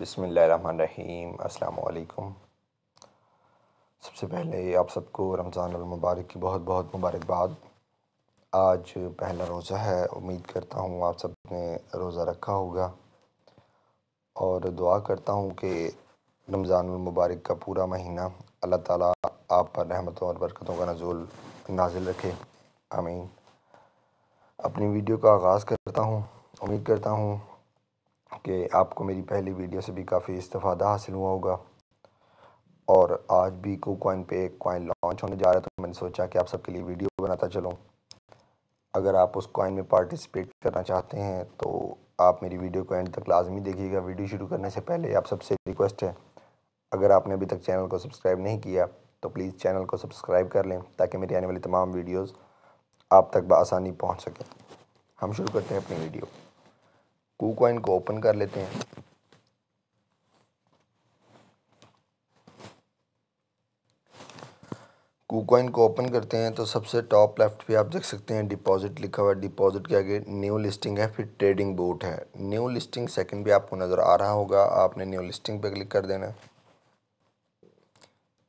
बसमीम् अल्लाम सबसे पहले आप सबको रमज़ान मुबारक की बहुत बहुत मुबारकबाद आज पहला रोज़ा है उम्मीद करता हूँ आप सब ने रोज़ा रखा होगा और दुआ करता हूँ कि रमज़ान मुबारक का पूरा महीना अल्लाह ताला आप पर रहमतों और बरकतों का नजूल नाजिल रखे आमीन अपनी वीडियो का आगाज़ करता हूँ उम्मीद करता हूँ कि आपको मेरी पहली वीडियो से भी काफ़ी इस्तेफादा हासिल हुआ होगा और आज भी को कॉइन पे एक कॉइन लॉन्च होने जा रहा है तो मैंने सोचा कि आप सबके लिए वीडियो बनाता चलूँ अगर आप उस कॉइन में पार्टिसिपेट करना चाहते हैं तो आप मेरी वीडियो को एंड तक लाजमी देखिएगा वीडियो शुरू करने से पहले आप सबसे रिक्वेस्ट है अगर आपने अभी तक चैनल को सब्सक्राइब नहीं किया तो प्लीज़ चैनल को सब्सक्राइब कर लें ताकि मेरी आने वाली तमाम वीडियोज़ आप तक बसानी पहुँच सकें हम शुरू करते हैं अपनी वीडियो कूकॉइन को ओपन कर लेते हैं कूकॉइन को ओपन करते हैं तो सबसे टॉप लेफ्ट पे आप देख सकते हैं डिपॉजिट लिखा हुआ है डिपॉजिट के आगे न्यू लिस्टिंग है फिर ट्रेडिंग बोट है न्यू लिस्टिंग सेकंड भी आपको नज़र आ रहा होगा आपने न्यू लिस्टिंग पे क्लिक कर देना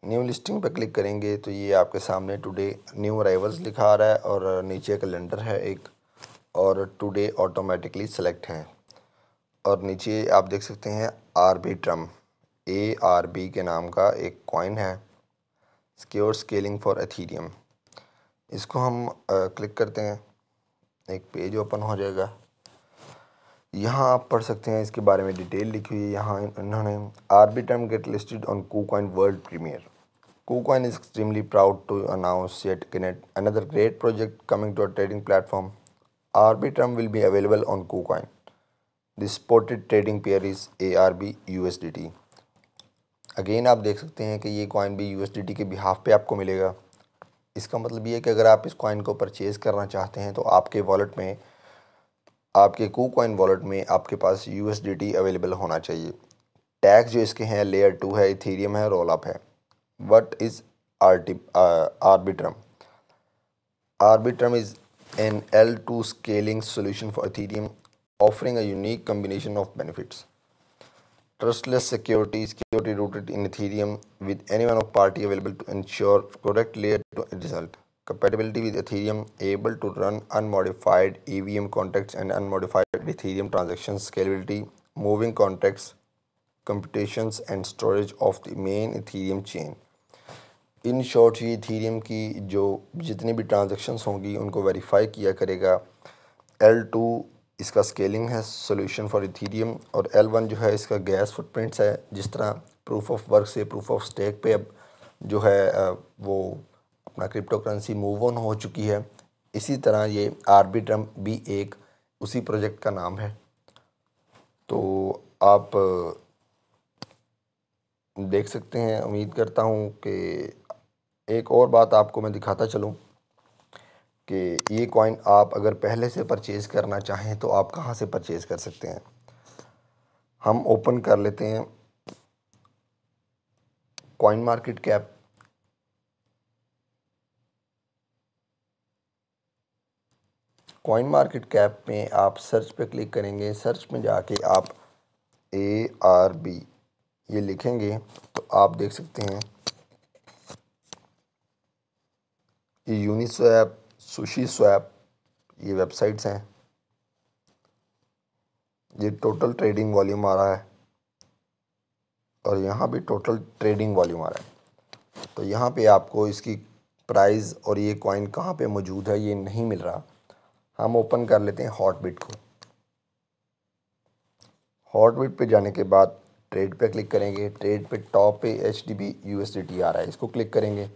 न्यू लिस्टिंग पे क्लिक करेंगे तो ये आपके सामने टुडे न्यू अराइवल्स लिखा आ रहा है और नीचे कैलेंडर है एक और टुडे ऑटोमेटिकली सेलेक्ट है और नीचे आप देख सकते हैं ट्रम ए आर बी के नाम का एक कॉइन है स्क्योर स्केलिंग फॉर एथीरियम इसको हम क्लिक करते हैं एक पेज ओपन हो जाएगा यहाँ आप पढ़ सकते हैं इसके बारे में डिटेल लिखी हुई है यहाँ इन्होंने Arbitrum get listed on KuCoin world premier is extremely to announce yet कनेट another great project coming to project trading platform Arbitrum will be available on KuCoin supported trading pair is A R B U S D T again आप देख सकते हैं कि ये coin भी U S D T के behalf पे आपको मिलेगा इसका मतलब ये है कि अगर आप इस कॉइन को परचेज़ करना चाहते हैं तो आपके वॉलेट में आपके कू कॉइन वॉलेट में आपके पास U S D T available होना चाहिए टैक्स जो इसके हैं लेयर टू है इथीरियम है रोल अप है what is the Arbitrum Arbitrum is an L two scaling solution for Ethereum offering a unique combination of benefits. Trustless security, security rooted in Ethereum with any one of party available to ensure correct layer to result. Compatibility with Ethereum, able to run unmodified EVM contracts and unmodified Ethereum transactions, scalability, moving contracts, computations and storage of the main Ethereum chain. In short, Ethereum ki jo जो bhi transactions hongi, unko verify kia karega L two इसका scaling है solution for Ethereum और L one जो है इसका gas footprints है जिस तरह प्रूफ ऑफ वर्क से प्रूफ ऑफ स्टेक पे अब जो है वो अपना क्रिप्टो करेंसी मूव ऑन हो चुकी है इसी तरह ये आर्बिट्रम भी एक उसी प्रोजेक्ट का नाम है तो आप देख सकते हैं उम्मीद करता हूँ कि एक और बात आपको मैं दिखाता चलूँ कि ये कॉइन आप अगर पहले से परचेज़ करना चाहें तो आप कहाँ से परचेज़ कर सकते हैं हम ओपन कर लेते हैं coin market cap coin market cap में आप सर्च पे क्लिक करेंगे सर्च में जाके आप ए आर बी ये लिखेंगे तो आप देख सकते हैं ये यूनिस्वैप सुशी स्वैप ये वेबसाइट्स हैं ये टोटल ट्रेडिंग वॉल्यूम आ रहा है और यहाँ भी टोटल ट्रेडिंग वॉल्यूम आ रहा है तो यहाँ पे आपको इसकी प्राइस और ये कॉइन कहाँ पे मौजूद है ये नहीं मिल रहा हम ओपन कर लेते हैं हॉट बिट को हॉट बिट पर जाने के बाद ट्रेड पे क्लिक करेंगे ट्रेड पे टॉप पे H D B U S D T आ रहा है इसको क्लिक करेंगे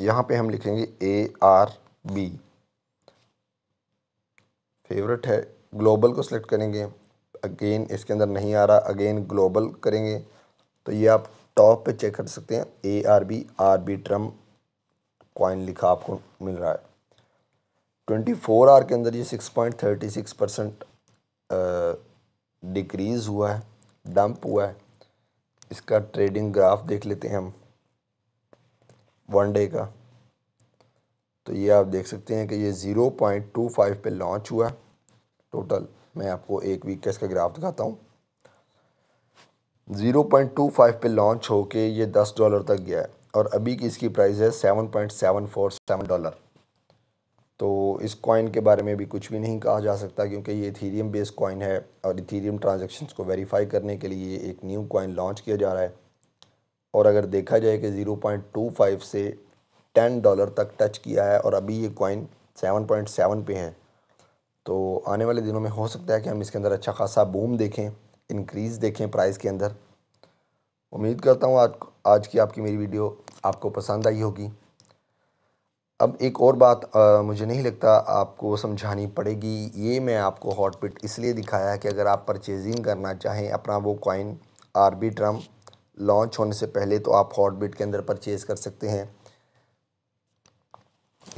यहाँ पे हम लिखेंगे ए आर बी फेवरेट है ग्लोबल को सिलेक्ट करेंगे अगेन इसके अंदर नहीं आ रहा अगेन ग्लोबल करेंगे तो ये आप टॉप पे चेक कर सकते हैं A R B Arbitrum coin लिखा आपको मिल रहा है ट्वेंटी फोर आर के अंदर ये six point thirty six percent decrease हुआ है डंप हुआ है इसका ट्रेडिंग ग्राफ देख लेते हैं हम वन डे का तो ये आप देख सकते हैं कि ये ज़ीरो पॉइंट टू फाइव पर लॉन्च हुआ टोटल मैं आपको एक वीक का इसका ग्राफ दिखाता हूँ ज़ीरो पॉइंट टू फाइव पे लॉन्च होके ये दस डॉलर तक गया है और अभी की इसकी प्राइस है seven point seven four seven dollar तो इस कॉइन के बारे में भी कुछ भी नहीं कहा जा सकता क्योंकि ये इथीरियम बेस्ड कॉइन है और इथीरियम ट्रांजेक्शन को वेरीफाई करने के लिए एक न्यू कॉइन लॉन्च किया जा रहा है और अगर देखा जाए कि 0.25 से 10 डॉलर तक टच किया है और अभी ये कॉइन 7.7 पे हैं तो आने वाले दिनों में हो सकता है कि हम इसके अंदर अच्छा खासा बूम देखें इंक्रीज़ देखें प्राइस के अंदर उम्मीद करता हूँ आज आज की आपकी मेरी वीडियो आपको पसंद आई होगी अब एक और बात आ, मुझे नहीं लगता आपको समझानी पड़ेगी ये मैं आपको हॉटपिट इसलिए दिखाया है कि अगर आप परचेजिंग करना चाहें अपना वो कॉइन आर्बिट्रम लॉन्च होने से पहले तो आप हॉटबिट के अंदर परचेज़ कर सकते हैं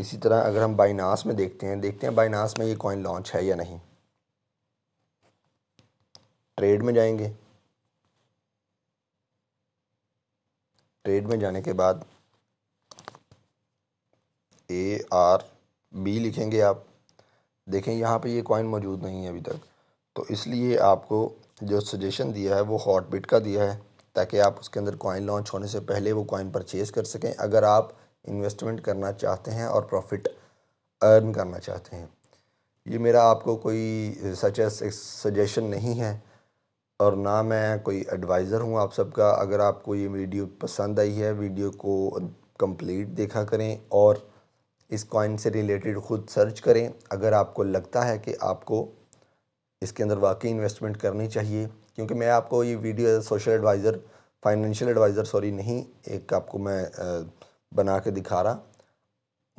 इसी तरह अगर हम बाइनास में देखते हैं देखते हैं बाइनास में ये कॉइन लॉन्च है या नहीं ट्रेड में जाएंगे ट्रेड में जाने के बाद ए आर बी लिखेंगे आप देखें यहाँ पे ये कॉइन मौजूद नहीं है अभी तक तो इसलिए आपको जो सजेशन दिया है वो हॉटबिट का दिया है ताकि आप उसके अंदर कॉइन लॉन्च होने से पहले वो कॉइन परचेज़ कर सकें अगर आप इन्वेस्टमेंट करना चाहते हैं और प्रॉफिट अर्न करना चाहते हैं ये मेरा आपको कोई सच सजेशन नहीं है और ना मैं कोई एडवाइज़र हूँ आप सबका अगर आपको ये वीडियो पसंद आई है वीडियो को कंप्लीट देखा करें और इस कॉइन से रिलेटेड ख़ुद सर्च करें अगर आपको लगता है कि आपको इसके अंदर वाकई इन्वेस्टमेंट करनी चाहिए क्योंकि मैं आपको ये video social adviser financial adviser sorry नहीं एक आपको मैं बना के दिखा रहा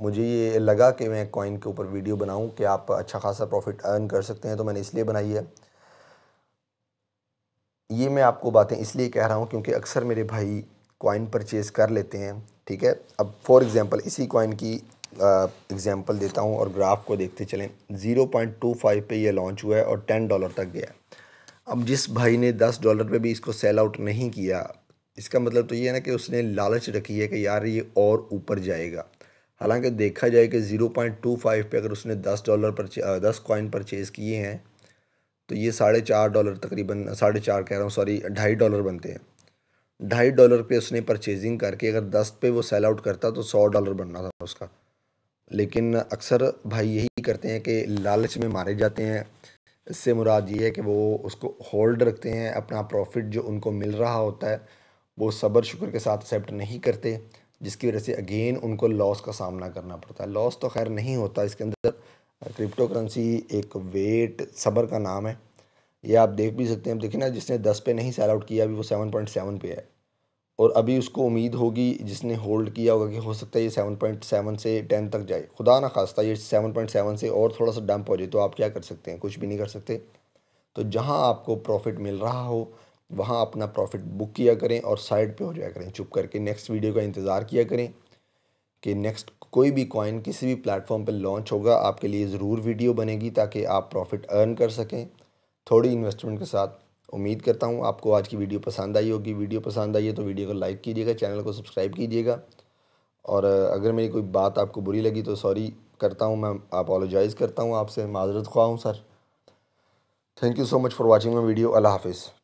मुझे ये लगा कि मैं कॉइन के ऊपर वीडियो बनाऊं कि आप अच्छा खासा प्रॉफिट अर्न कर सकते हैं तो मैंने इसलिए बनाई है ये मैं आपको बातें इसलिए कह रहा हूँ क्योंकि अक्सर मेरे भाई कॉइन परचेज कर लेते हैं ठीक है अब फॉर एग्ज़ाम्पल इसी कॉइन की एग्ज़ाम्पल देता हूँ और ग्राफ को देखते चलें ज़ीरो पॉइंट टू फाइव पर यह लॉन्च हुआ है और टेन डॉलर तक गया है अब जिस भाई ने दस डॉलर पे भी इसको सेल आउट नहीं किया इसका मतलब तो ये है ना कि उसने लालच रखी है कि यार ये और ऊपर जाएगा हालांकि देखा जाए कि ज़ीरो पॉइंट टू फाइव पर अगर उसने दस डॉलर पर दस कॉइन परचेज़ किए हैं तो ये साढ़े चार डॉलर तकरीबन साढ़े चार कह रहा हूँ सॉरी ढाई डॉलर बनते हैं ढाई डॉलर पे उसने परचेजिंग करके अगर दस पे वो सेल आउट करता तो सौ डॉलर बनना था उसका लेकिन अक्सर भाई यही करते हैं कि लालच में मारे जाते हैं इससे मुराद ये है कि वो उसको होल्ड रखते हैं अपना प्रॉफिट जो उनको मिल रहा होता है वो सब्र शुक्र के साथ एक्सेप्ट नहीं करते जिसकी वजह से अगेन उनको लॉस का सामना करना पड़ता है लॉस तो खैर नहीं होता इसके अंदर क्रिप्टो करेंसी एक वेट सब्र का नाम है ये आप देख भी सकते हैं देखिए ना जिसने दस पे नहीं सेल आउट किया अभी वो सेवन पॉइंट सेवन पे है और अभी उसको उम्मीद होगी जिसने होल्ड किया होगा कि हो सकता है ये सेवन पॉइंट सेवन से टेन तक जाए खुदा ना खास्ता ये सेवन पॉइंट सेवन से और थोड़ा सा डंप हो जाए तो आप क्या कर सकते हैं कुछ भी नहीं कर सकते तो जहाँ आपको प्रॉफिट मिल रहा हो वहाँ अपना प्रॉफिट बुक किया करें और साइड पर हो जाया करें चुप करके नेक्स्ट वीडियो का इंतज़ार किया करें कि नेक्स्ट कोई भी कॉइन किसी भी प्लेटफॉर्म पर लॉन्च होगा आपके लिए ज़रूर वीडियो बनेगी ताकि आप प्रॉफिट अर्न कर सकें थोड़ी इन्वेस्टमेंट के साथ उम्मीद करता हूँ आपको आज की वीडियो पसंद आई होगी वीडियो पसंद आई है तो वीडियो को लाइक कीजिएगा चैनल को सब्सक्राइब कीजिएगा और अगर मेरी कोई बात आपको बुरी लगी तो सॉरी करता हूँ मैं ऑलोजाइज करता हूँ आपसे माजरत ख्वा हूँ sir thank you so much for watching my video अल्लाह हाफिज़